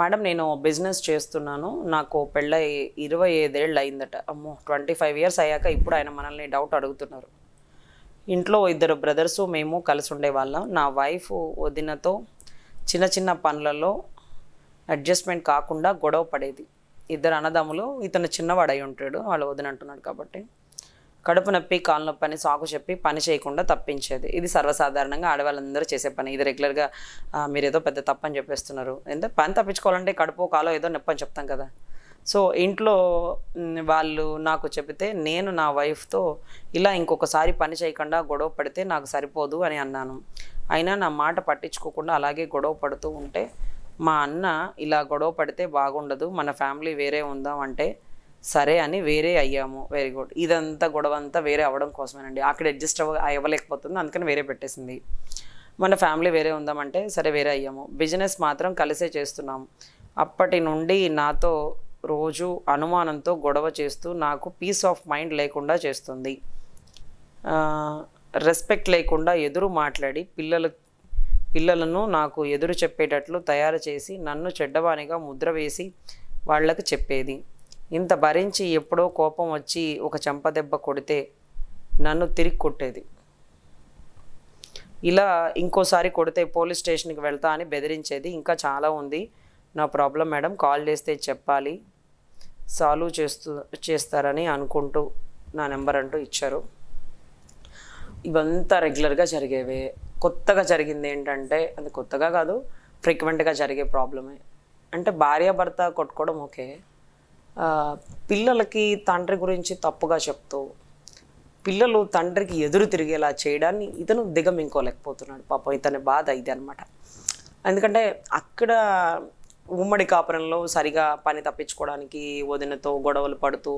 madam నేను business చేస్తున్నాను నాకు పెళ్ళై ఇరవై ఐదేళ్ళు అయిందట అమ్మో ట్వంటీ ఫైవ్ ఇయర్స్ అయ్యాక ఇప్పుడు ఆయన మనల్ని డౌట్ అడుగుతున్నారు ఇంట్లో ఇద్దరు బ్రదర్స్ మేము కలిసి ఉండేవాళ్ళం నా వైఫ్ వదినతో చిన్న చిన్న పనులలో అడ్జస్ట్మెంట్ కాకుండా గొడవ పడేది ఇద్దరు అన్నదమ్ములు ఇతను చిన్నవాడు అయి ఉంటాడు వాళ్ళు వదినంటున్నాడు కాబట్టి కడుపు నొప్పి కాలు నొప్పి అని సాకు చెప్పి పని చేయకుండా తప్పించేది ఇది సర్వసాధారణంగా ఆడవాళ్ళందరూ చేసే పని ఇది రెగ్యులర్గా మీరు ఏదో పెద్ద తప్పని చెప్పేస్తున్నారు అంటే పని తప్పించుకోవాలంటే కడుపు కాలో ఏదో నొప్పి అని చెప్తాం కదా సో ఇంట్లో వాళ్ళు నాకు చెబితే నేను నా వైఫ్తో ఇలా ఇంకొకసారి పని చేయకుండా గొడవ పడితే నాకు సరిపోదు అని అన్నాను అయినా నా మాట పట్టించుకోకుండా అలాగే గొడవ పడుతూ ఉంటే మా అన్న ఇలా గొడవ పడితే బాగుండదు మన ఫ్యామిలీ వేరే ఉందాం అంటే సరే అని వేరే అయ్యాము వెరీ గుడ్ ఇదంతా గొడవ అంతా వేరే అవ్వడం కోసమేనండి అక్కడ అడ్జస్ట్ అవ్వ అవ్వలేకపోతుంది అందుకని వేరే పెట్టేసింది మన ఫ్యామిలీ వేరే ఉందామంటే సరే వేరే అయ్యాము బిజినెస్ మాత్రం కలిసే చేస్తున్నాము అప్పటి నుండి నాతో రోజు అనుమానంతో గొడవ చేస్తూ నాకు పీస్ ఆఫ్ మైండ్ లేకుండా చేస్తుంది రెస్పెక్ట్ లేకుండా ఎదురు మాట్లాడి పిల్లలు పిల్లలను నాకు ఎదురు చెప్పేటట్లు తయారు చేసి నన్ను చెడ్డవానిగా ముద్ర వేసి వాళ్ళకు చెప్పేది ఇంత భరించి ఎప్పుడో కోపం వచ్చి ఒక చెంపదెబ్బ కొడితే నన్ను తిరిగి కొట్టేది ఇలా ఇంకోసారి కొడితే పోలీస్ స్టేషన్కి వెళ్తా అని బెదిరించేది ఇంకా చాలా ఉంది నా ప్రాబ్లం మేడం కాల్ చేస్తే చెప్పాలి సాల్వ్ చేస్తూ చేస్తారని అనుకుంటూ నా నెంబర్ అంటూ ఇచ్చారు ఇవంతా రెగ్యులర్గా జరిగేవే కొత్తగా జరిగింది ఏంటంటే అది కొత్తగా కాదు ఫ్రీక్వెంట్గా జరిగే ప్రాబ్లమే అంటే భార్యాభర్త కొట్టుకోవడం ఓకే పిల్లలకి తండ్రి గురించి తప్పుగా చెప్తూ పిల్లలు తండ్రికి ఎదురు తిరిగేలా చేయడాన్ని ఇతను దిగమింకోలేకపోతున్నాడు పాపం ఇతని బాధ ఇది అనమాట ఎందుకంటే అక్కడ ఉమ్మడి కాపురంలో సరిగా పని తప్పించుకోవడానికి వదినతో గొడవలు పడుతూ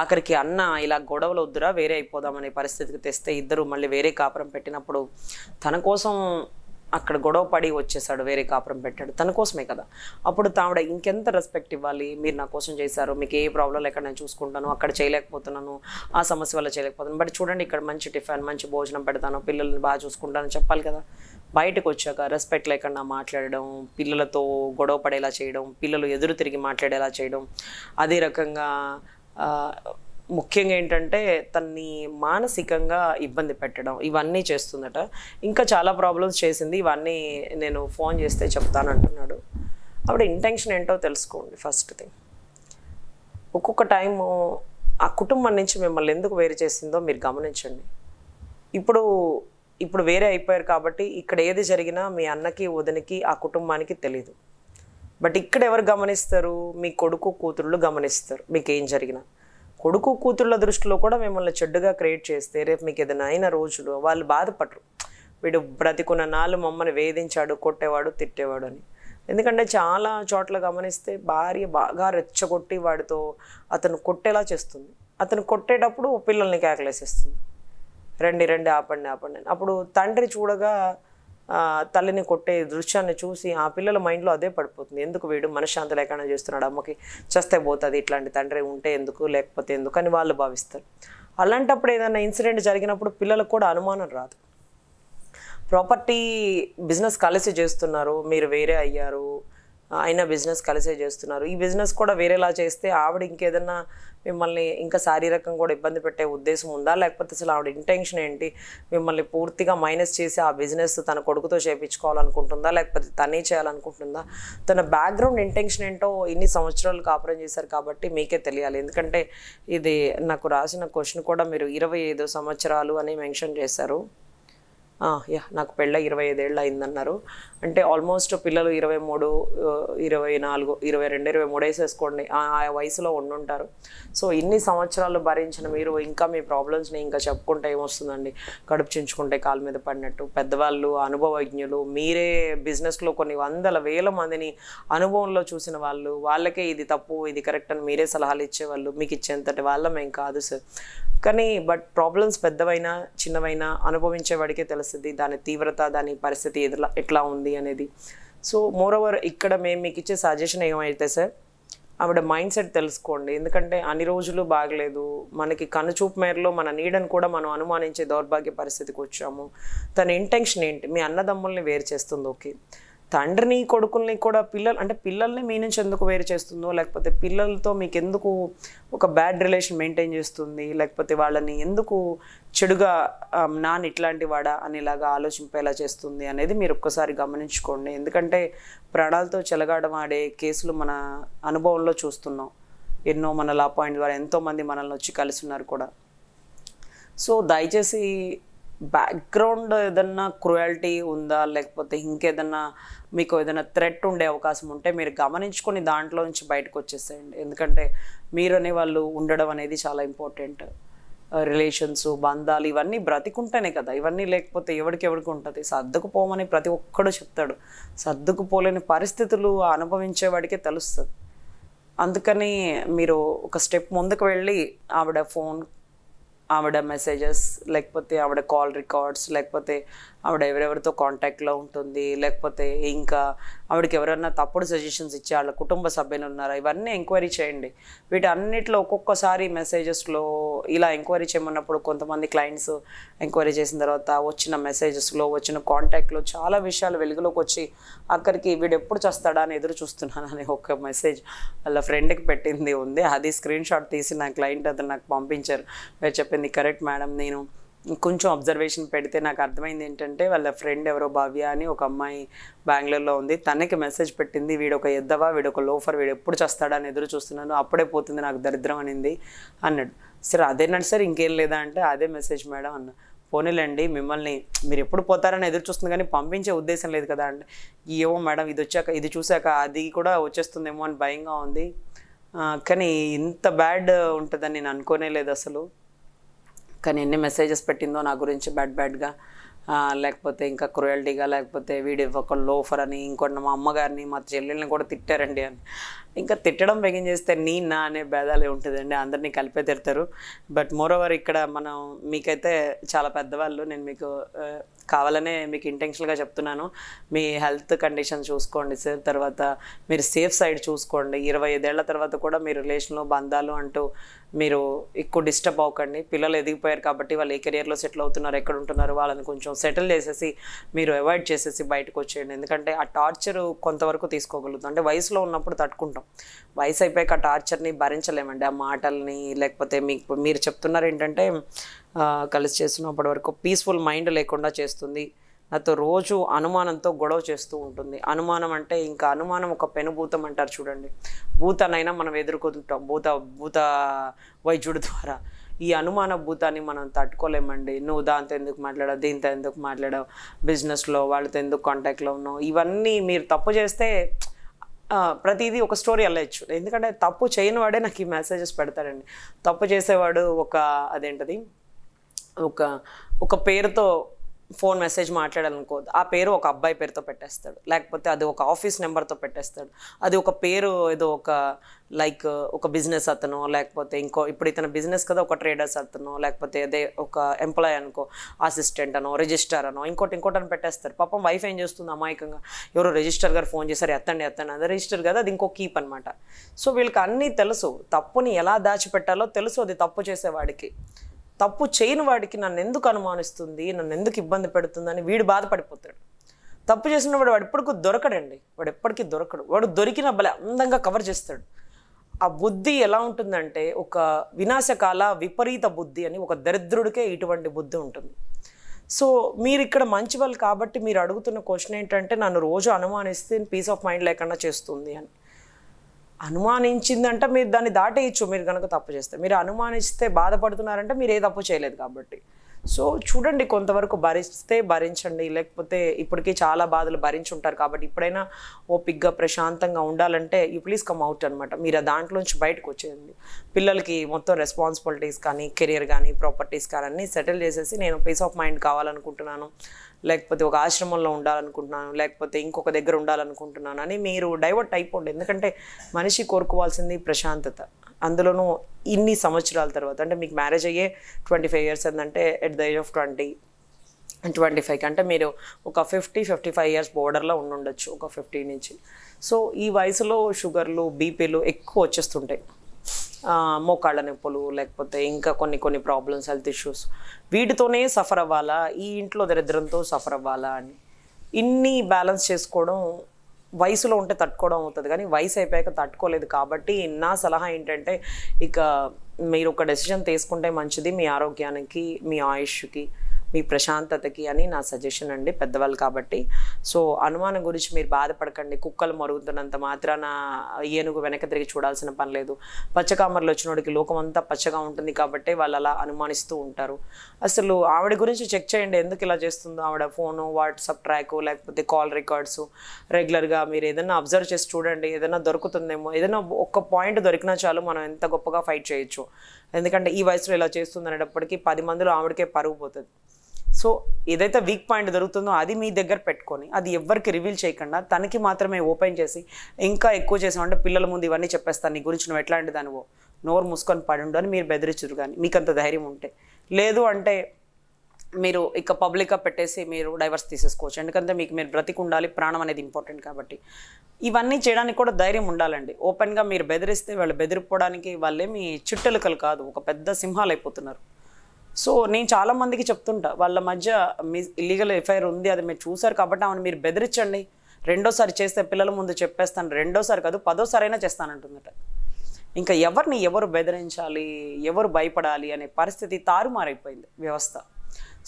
ఆఖరికి అన్న ఇలా గొడవలు వద్దురా వేరే అయిపోదామనే పరిస్థితికి తెస్తే ఇద్దరు మళ్ళీ వేరే కాపురం పెట్టినప్పుడు తన కోసం అక్కడ గొడవ పడి వచ్చేసాడు వేరే కాపురం పెట్టాడు తన కోసమే కదా అప్పుడు తావిడ ఇంకెంత రెస్పెక్ట్ ఇవ్వాలి మీరు నా కోసం చేశారు మీకు ఏ ప్రాబ్లం లేక నేను చూసుకుంటాను అక్కడ చేయలేకపోతున్నాను ఆ సమస్య వల్ల చేయలేకపోతున్నాను బట్ చూడండి ఇక్కడ మంచి టిఫిన్ మంచి భోజనం పెడతాను పిల్లల్ని బాగా చూసుకుంటాను చెప్పాలి కదా బయటకు వచ్చాక రెస్పెక్ట్ లేకుండా మాట్లాడడం పిల్లలతో గొడవ పడేలా చేయడం పిల్లలు ఎదురు తిరిగి మాట్లాడేలా చేయడం అదే రకంగా ముఖ్యంగా ఏంటంటే తన్ని మానసికంగా ఇబ్బంది పెట్టడం ఇవన్నీ చేస్తుందట ఇంకా చాలా ప్రాబ్లమ్స్ చేసింది ఇవన్నీ నేను ఫోన్ చేస్తే చెప్తానంటున్నాడు ఆవిడ ఇంటెన్షన్ ఏంటో తెలుసుకోండి ఫస్ట్ థింగ్ ఒక్కొక్క టైము ఆ కుటుంబం నుంచి మిమ్మల్ని ఎందుకు వేరు చేసిందో మీరు గమనించండి ఇప్పుడు ఇప్పుడు వేరే అయిపోయారు కాబట్టి ఇక్కడ ఏది జరిగినా మీ అన్నకి వదినకి ఆ కుటుంబానికి తెలియదు బట్ ఇక్కడ ఎవరు గమనిస్తారు మీ కొడుకు కూతుళ్ళు గమనిస్తారు మీకు ఏం జరిగినా కొడుకు కూతుళ్ళ దృష్టిలో కూడా మిమ్మల్ని చెడ్డుగా క్రియేట్ చేస్తే రేపు మీకు ఏదైనా అయిన రోజులు వాళ్ళు బాధపడరు వీడు బ్రతికున్న నాళ్ళు మమ్మల్ని వేధించాడు కొట్టేవాడు తిట్టేవాడు అని ఎందుకంటే చాలా చోట్ల గమనిస్తే భార్య బాగా రెచ్చగొట్టి వాడితో అతను కొట్టేలా చేస్తుంది అతను కొట్టేటప్పుడు పిల్లల్ని కేకలేసేస్తుంది రండి రండి ఆపండి ఆపండి అప్పుడు తండ్రి చూడగా తల్లిని కొట్టే దృశ్యాన్ని చూసి ఆ పిల్లల మైండ్లో అదే పడిపోతుంది ఎందుకు వీడు మనశ్శాంతి లేకుండా చేస్తున్నాడు అమ్మకి చేస్తే పోతుంది ఇట్లాంటి తండ్రి ఉంటే ఎందుకు లేకపోతే ఎందుకు అని వాళ్ళు భావిస్తారు అలాంటప్పుడు ఏదైనా ఇన్సిడెంట్ జరిగినప్పుడు పిల్లలకు కూడా అనుమానం రాదు ప్రాపర్టీ బిజినెస్ కలిసి చేస్తున్నారు మీరు వేరే అయ్యారు ఆయన బిజినెస్ కలిసే చేస్తున్నారు ఈ బిజినెస్ కూడా వేరేలా చేస్తే ఆవిడ ఇంకేదన్నా మిమ్మల్ని ఇంకా శారీరకంగా కూడా ఇబ్బంది పెట్టే ఉద్దేశం ఉందా లేకపోతే అసలు ఆవిడ ఇంటెన్షన్ ఏంటి మిమ్మల్ని పూర్తిగా మైనస్ చేసి ఆ బిజినెస్ తన కొడుకుతో చేయించుకోవాలనుకుంటుందా లేకపోతే తనే చేయాలనుకుంటుందా తన బ్యాక్గ్రౌండ్ ఇంటెన్షన్ ఏంటో ఇన్ని సంవత్సరాలు కాపురం చేశారు కాబట్టి మీకే తెలియాలి ఎందుకంటే ఇది నాకు రాసిన క్వశ్చన్ కూడా మీరు ఇరవై ఐదు సంవత్సరాలు అని మెన్షన్ చేశారు యా నాకు పెళ్ళ ఇరవై ఐదేళ్ళు అయిందన్నారు అంటే ఆల్మోస్ట్ పిల్లలు ఇరవై మూడు ఇరవై నాలుగు ఇరవై రెండు ఇరవై మూడు వేసేసుకోండి ఆ వయసులో ఉండుంటారు సో ఇన్ని సంవత్సరాలు భరించిన మీరు ఇంకా మీ ప్రాబ్లమ్స్ని ఇంకా చెప్పుకుంటే ఏమొస్తుందండి కడుపు చించుకుంటే కాళ్ళ మీద పడినట్టు పెద్దవాళ్ళు అనుభవజ్ఞులు మీరే బిజినెస్లో కొన్ని వందల వేల మందిని అనుభవంలో చూసిన వాళ్ళు వాళ్ళకే ఇది తప్పు ఇది కరెక్ట్ అని మీరే సలహాలు ఇచ్చేవాళ్ళు మీకు ఇచ్చేంతటి వాళ్ళ మేము కాదు సార్ కానీ బట్ ప్రాబ్లమ్స్ పెద్దవైనా చిన్నవైనా అనుభవించేవాడికే తెలుస్తుంది దాని తీవ్రత దాని పరిస్థితి ఎదులా ఎట్లా ఉంది అనేది సో మోర్ ఓవర్ ఇక్కడ మేము మీకు ఇచ్చే సజెషన్ ఏమైతే సార్ ఆవిడ మైండ్ సెట్ తెలుసుకోండి ఎందుకంటే అన్ని రోజులు బాగలేదు మనకి కనుచూపు మేరలో మన నీడని కూడా మనం అనుమానించే దౌర్భాగ్య పరిస్థితికి వచ్చాము తన ఇంటెన్షన్ ఏంటి మీ అన్నదమ్ముల్ని వేరు చేస్తుంది ఓకే తండ్రిని కొడుకుల్ని కూడా పిల్లలు అంటే పిల్లల్ని మీ నుంచి ఎందుకు వేరు చేస్తుందో లేకపోతే పిల్లలతో మీకు ఎందుకు ఒక బ్యాడ్ రిలేషన్ మెయింటైన్ చేస్తుంది లేకపోతే వాళ్ళని ఎందుకు చెడుగా నాన్ ఇట్లాంటి వాడా అనేలాగా ఆలోచింపేలా చేస్తుంది అనేది మీరు ఒక్కసారి గమనించుకోండి ఎందుకంటే ప్రాణాలతో చెలగాడం ఆడే కేసులు మన అనుభవంలో చూస్తున్నాం ఎన్నో మన లా పాయింట్ ద్వారా ఎంతోమంది మనల్ని వచ్చి కలిసి ఉన్నారు కూడా సో దయచేసి బ్యాక్గ్రౌండ్ ఏదన్నా క్రుయాలిటీ ఉందా లేకపోతే ఇంకేదన్నా మీకు ఏదైనా థ్రెట్ ఉండే అవకాశం ఉంటే మీరు గమనించుకొని దాంట్లో నుంచి బయటకు వచ్చేసేయండి ఎందుకంటే మీరు వాళ్ళు ఉండడం అనేది చాలా ఇంపార్టెంట్ రిలేషన్స్ బంధాలు ఇవన్నీ బ్రతికుంటేనే కదా ఇవన్నీ లేకపోతే ఎవరికి ఎవరికి ఉంటుంది సర్దుకుపోమని ప్రతి ఒక్కడు చెప్తాడు సర్దుకుపోలేని పరిస్థితులు అనుభవించేవాడికే తెలుస్తుంది అందుకని మీరు ఒక స్టెప్ ముందుకు వెళ్ళి ఆవిడ ఫోన్ ఆవిడ మెసేజెస్ లేకపోతే ఆవిడ కాల్ రికార్డ్స్ లేకపోతే ఆవిడ ఎవరెవరితో కాంటాక్ట్లో ఉంటుంది లేకపోతే ఇంకా ఆవిడకి ఎవరైనా తప్పుడు సజెషన్స్ ఇచ్చి వాళ్ళ కుటుంబ సభ్యులు ఉన్నారా ఇవన్నీ ఎంక్వైరీ చేయండి వీటన్నిటిలో ఒక్కొక్కసారి మెసేజెస్లో ఇలా ఎంక్వైరీ చేయమన్నప్పుడు కొంతమంది క్లయింట్స్ ఎంక్వైరీ చేసిన తర్వాత వచ్చిన మెసేజెస్లో వచ్చిన కాంటాక్ట్లో చాలా విషయాలు వెలుగులోకి వచ్చి అక్కడికి వీడు ఎప్పుడు చేస్తాడా అని ఎదురు చూస్తున్నాను అని ఒక మెసేజ్ వాళ్ళ ఫ్రెండ్కి పెట్టింది ఉంది అది స్క్రీన్ షాట్ తీసి నా క్లయింట్ అతను నాకు పంపించారు మీరు చెప్పింది కరెక్ట్ మేడం నేను కొంచెం అబ్జర్వేషన్ పెడితే నాకు అర్థమైంది ఏంటంటే వాళ్ళ ఫ్రెండ్ ఎవరో భవ్య అని ఒక అమ్మాయి బెంగళూరులో ఉంది తనకి మెసేజ్ పెట్టింది వీడు ఒక ఎద్దవా వీడు ఒక లోఫర్ వీడు ఎప్పుడు చేస్తాడా అని ఎదురు చూస్తున్నాను అప్పుడే పోతుంది నాకు దరిద్రం అనింది అన్నాడు సరే అదేనండి సార్ ఇంకేం లేదా అంటే అదే మెసేజ్ మేడం అన్న పోనీలేండి మిమ్మల్ని మీరు ఎప్పుడు పోతారని ఎదురు చూస్తుంది కానీ పంపించే ఉద్దేశం లేదు కదా అంటే ఏవో మేడం ఇది వచ్చాక ఇది చూశాక అది కూడా వచ్చేస్తుందేమో అని భయంగా ఉంది కానీ ఇంత బ్యాడ్ ఉంటుందని నేను అనుకోనే లేదు అసలు కానీ ఎన్ని మెసేజెస్ పెట్టిందో నా గురించి బ్యాడ్ బ్యాడ్గా లేకపోతే ఇంకా క్రుయల్టీగా లేకపోతే వీడి ఒక లోఫర్ అని ఇంకోటి మా అమ్మగారిని మా చెల్లెల్ని కూడా తిట్టారండి అని ఇంకా తిట్టడం బెగిన్ చేస్తే నీ నా అనే భేదాలే ఉంటుందండి అందరినీ కలిపే తిడతారు బట్ మోరోవర్ ఇక్కడ మనం మీకైతే చాలా పెద్దవాళ్ళు నేను మీకు కావాలనే మీకు ఇంటెన్షన్గా చెప్తున్నాను మీ హెల్త్ కండిషన్ చూసుకోండి సార్ తర్వాత మీరు సేఫ్ సైడ్ చూసుకోండి ఇరవై ఐదేళ్ల తర్వాత కూడా మీ రిలేషన్లు బంధాలు అంటూ మీరు ఎక్కువ డిస్టర్బ్ అవ్వకండి పిల్లలు ఎదిగిపోయారు కాబట్టి వాళ్ళు ఏ కెరియర్లో సెటిల్ అవుతున్నారు ఎక్కడ ఉంటున్నారు వాళ్ళని కొంచెం సెటిల్ చేసేసి మీరు అవాయిడ్ చేసేసి బయటకు వచ్చేయండి ఎందుకంటే ఆ టార్చర్ కొంతవరకు తీసుకోగలుగుతాం అంటే వయసులో ఉన్నప్పుడు తట్టుకుంటాం వయసు అయిపోయాక ఆ టార్చర్ని భరించలేమండి ఆ మాటల్ని లేకపోతే మీకు మీరు చెప్తున్నారు ఏంటంటే కలిసి చేస్తున్నప్పటి వరకు పీస్ఫుల్ మైండ్ లేకుండా చేస్తుంది నాతో రోజు అనుమానంతో గొడవ చేస్తూ ఉంటుంది అనుమానం అంటే ఇంకా అనుమానం ఒక పెనుభూతం అంటారు చూడండి భూతనైనా మనం ఎదుర్కొంటాం భూత భూత వైద్యుడి ద్వారా ఈ అనుమాన భూతాన్ని మనం తట్టుకోలేమండి నువ్వు దాంతో ఎందుకు మాట్లాడవు దీంతో ఎందుకు మాట్లాడవు బిజినెస్లో వాళ్ళతో ఎందుకు కాంటాక్ట్లో ఉన్నావు ఇవన్నీ మీరు తప్పు చేస్తే ప్రతిదీ ఒక స్టోరీ వెళ్ళచ్చు ఎందుకంటే తప్పు చేయని వాడే నాకు ఈ మెసేజెస్ పెడతాడండి తప్పు చేసేవాడు ఒక అదేంటది ఒక ఒక పేరుతో ఫోన్ మెసేజ్ మాట్లాడాలనుకోవద్దు ఆ పేరు ఒక అబ్బాయి పేరుతో పెట్టేస్తాడు లేకపోతే అది ఒక ఆఫీస్ నెంబర్తో పెట్టేస్తాడు అది ఒక పేరు ఏదో ఒక లైక్ ఒక బిజినెస్ అతను లేకపోతే ఇంకో ఇప్పుడు ఇతను బిజినెస్ కదా ఒక ట్రేడర్స్ అతను లేకపోతే అదే ఒక ఎంప్లాయ్ అనుకో అసిస్టెంట్ అనో రిజిస్టర్ అనో ఇంకోటి ఇంకోటి అని పెట్టేస్తారు పాపం వైఫ్ ఏం చేస్తుంది అమాయకంగా ఎవరో రిజిస్టర్ గారు ఫోన్ చేశారు ఎత్తండి ఎత్తండి అదే రిజిస్టర్ కదా అది ఇంకో కీప్ అనమాట సో వీళ్ళకి అన్నీ తెలుసు తప్పుని ఎలా దాచిపెట్టాలో తెలుసు అది తప్పు చేసేవాడికి తప్పు చేయని వాడికి నన్ను ఎందుకు అనుమానిస్తుంది నన్ను ఎందుకు ఇబ్బంది పెడుతుందని వీడు బాధపడిపోతాడు తప్పు చేసిన వాడు వాడు ఎప్పటికి దొరకడండి వాడు ఎప్పటికీ దొరకడు వాడు దొరికిన భలే అందంగా కవర్ చేస్తాడు ఆ బుద్ధి ఎలా ఉంటుందంటే ఒక వినాశకాల విపరీత బుద్ధి అని ఒక దరిద్రుడికే ఇటువంటి బుద్ధి ఉంటుంది సో మీరు ఇక్కడ మంచి వాళ్ళు కాబట్టి మీరు అడుగుతున్న క్వశ్చన్ ఏంటంటే నన్ను రోజు అనుమానిస్తే పీస్ ఆఫ్ మైండ్ లేకుండా చేస్తుంది అని అనుమానించిందంటే మీరు దాన్ని దాటేయచ్చు మీరు కనుక తప్పు చేస్తే మీరు అనుమానిస్తే బాధపడుతున్నారంటే మీరు ఏ తప్పు చేయలేదు కాబట్టి సో చూడండి కొంతవరకు భరిస్తే భరించండి లేకపోతే ఇప్పటికీ చాలా బాధలు భరించి ఉంటారు కాబట్టి ఇప్పుడైనా పిగ్గా ప్రశాంతంగా ఉండాలంటే యూ ప్లీజ్ కమ్ అవుట్ అనమాట మీరు దాంట్లోంచి బయటకు వచ్చేయండి పిల్లలకి మొత్తం రెస్పాన్సిబిలిటీస్ కానీ కెరియర్ కానీ ప్రాపర్టీస్ కానీ అన్నీ సెటిల్ చేసేసి నేను పీస్ ఆఫ్ మైండ్ కావాలనుకుంటున్నాను లేకపోతే ఒక ఆశ్రమంలో ఉండాలనుకుంటున్నాను లేకపోతే ఇంకొక దగ్గర ఉండాలనుకుంటున్నాను అని మీరు డైవర్ట్ అయిపోండి ఎందుకంటే మనిషి కోరుకోవాల్సింది ప్రశాంతత అందులోనూ ఇన్ని సంవత్సరాల తర్వాత అంటే మీకు మ్యారేజ్ అయ్యే ట్వంటీ ఫైవ్ ఇయర్స్ ఏంటంటే at the age of twenty twenty ఫైవ్కి అంటే మీరు ఒక ఫిఫ్టీ ఫిఫ్టీ ఫైవ్ ఇయర్స్ బోర్డర్లో ఉండొచ్చు ఒక ఫిఫ్టీ నుంచి సో ఈ వయసులో షుగర్లు బీపీలు ఎక్కువ వచ్చేస్తుంటాయి మోకాళ్ళ నొప్పులు లేకపోతే ఇంకా కొన్ని కొన్ని ప్రాబ్లమ్స్ హెల్త్ ఇష్యూస్ వీటితోనే సఫర్ అవ్వాలా ఈ ఇంట్లో దరిద్రంతో సఫర్ అవ్వాలా అని ఇన్ని బ్యాలెన్స్ చేసుకోవడం వయసులో ఉంటే తట్టుకోవడం అవుతుంది కానీ వయసు అయిపోయాక తట్టుకోలేదు కాబట్టి నా సలహా ఏంటంటే ఇక మీరు ఒక డెసిషన్ తీసుకుంటే మంచిది మీ ఆరోగ్యానికి మీ ఆయుష్కి మీ ప్రశాంతతకి అని నా సజెషన్ అండి పెద్దవాళ్ళు కాబట్టి సో అనుమానం గురించి మీరు బాధపడకండి కుక్కలు మరుగుతున్నంత మాత్రాన ఏనుగు వెనక తిరిగి చూడాల్సిన పని లేదు పచ్చకామర్లు వచ్చినోడికి లోకం అంతా పచ్చగా ఉంటుంది కాబట్టి వాళ్ళు అలా అనుమానిస్తూ ఉంటారు అసలు ఆవిడ గురించి చెక్ చేయండి ఎందుకు ఇలా చేస్తుందో ఆవిడ ఫోను వాట్సాప్ ట్రాక్ లేకపోతే కాల్ రికార్డ్స్ రెగ్యులర్గా మీరు ఏదైనా అబ్జర్వ్ చేసి చూడండి ఏదైనా దొరుకుతుందేమో ఏదైనా ఒక్క పాయింట్ దొరికినా చాలు మనం ఎంత గొప్పగా ఫైట్ చేయొచ్చు ఎందుకంటే ఈ వయసులో ఇలా చేస్తుంది అనేటప్పటికీ పది మందిలో ఆవిడకే పరుగు పోతుంది సో ఏదైతే వీక్ పాయింట్ దొరుకుతుందో అది మీ దగ్గర పెట్టుకొని అది ఎవరికి రివీల్ చేయకుండా తనకి మాత్రమే ఓపెన్ చేసి ఇంకా ఎక్కువ చేసామంటే పిల్లల ముందు ఇవన్నీ చెప్పేస్తాను నీ గురించి నువ్వు ఎట్లాంటి దానివో నోరు మూసుకొని ఉండు అని మీరు బెదిరించరు కానీ మీకు అంత ధైర్యం ఉంటే లేదు అంటే మీరు ఇక పబ్లిక్గా పెట్టేసి మీరు డైవర్స్ తీసేసుకోవచ్చు ఎందుకంటే మీకు మీరు బ్రతికి ఉండాలి ప్రాణం అనేది ఇంపార్టెంట్ కాబట్టి ఇవన్నీ చేయడానికి కూడా ధైర్యం ఉండాలండి ఓపెన్గా మీరు బెదిరిస్తే వాళ్ళు బెదిరిపోవడానికి వాళ్ళే మీ చుట్టెలుకలు కాదు ఒక పెద్ద సింహాలు అయిపోతున్నారు సో నేను చాలామందికి చెప్తుంటా వాళ్ళ మధ్య మీ ఇల్లీగల్ ఎఫ్ఐఆర్ ఉంది అది మీరు చూసారు కాబట్టి ఆమెను మీరు బెదిరించండి రెండోసారి చేస్తే పిల్లల ముందు చెప్పేస్తాను రెండోసారి కాదు పదోసారి అయినా చేస్తానంటుందట ఇంకా ఎవరిని ఎవరు బెదిరించాలి ఎవరు భయపడాలి అనే పరిస్థితి తారుమారైపోయింది వ్యవస్థ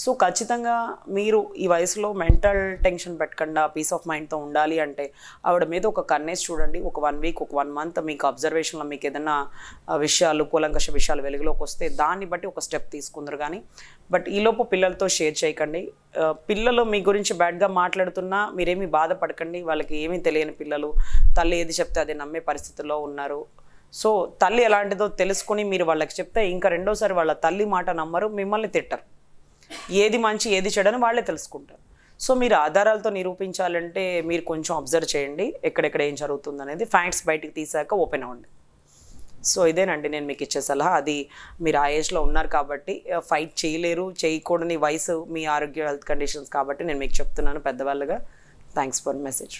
సో ఖచ్చితంగా మీరు ఈ వయసులో మెంటల్ టెన్షన్ పెట్టకుండా పీస్ ఆఫ్ మైండ్తో ఉండాలి అంటే ఆవిడ మీద ఒక కన్నేసి చూడండి ఒక వన్ వీక్ ఒక వన్ మంత్ మీకు అబ్జర్వేషన్లో మీకు ఏదైనా విషయాలు కూలంకష విషయాలు వెలుగులోకి వస్తే దాన్ని బట్టి ఒక స్టెప్ తీసుకుందరు కానీ బట్ ఈలోపు పిల్లలతో షేర్ చేయకండి పిల్లలు మీ గురించి బ్యాడ్గా మాట్లాడుతున్నా మీరేమీ బాధపడకండి వాళ్ళకి ఏమీ తెలియని పిల్లలు తల్లి ఏది చెప్తే అది నమ్మే పరిస్థితుల్లో ఉన్నారు సో తల్లి ఎలాంటిదో తెలుసుకుని మీరు వాళ్ళకి చెప్తే ఇంకా రెండోసారి వాళ్ళ తల్లి మాట నమ్మరు మిమ్మల్ని తిట్టరు ఏది మంచి ఏది చెడని వాళ్ళే తెలుసుకుంటారు సో మీరు ఆధారాలతో నిరూపించాలంటే మీరు కొంచెం అబ్జర్వ్ చేయండి ఎక్కడెక్కడ ఏం జరుగుతుంది అనేది ఫ్యాక్ట్స్ బయటికి తీసాక ఓపెన్ అవ్వండి సో ఇదేనండి నేను మీకు ఇచ్చే సలహా అది మీరు ఆ ఏజ్లో ఉన్నారు కాబట్టి ఫైట్ చేయలేరు చేయకూడని వయసు మీ ఆరోగ్య హెల్త్ కండిషన్స్ కాబట్టి నేను మీకు చెప్తున్నాను పెద్దవాళ్ళుగా థ్యాంక్స్ ఫర్ మెసేజ్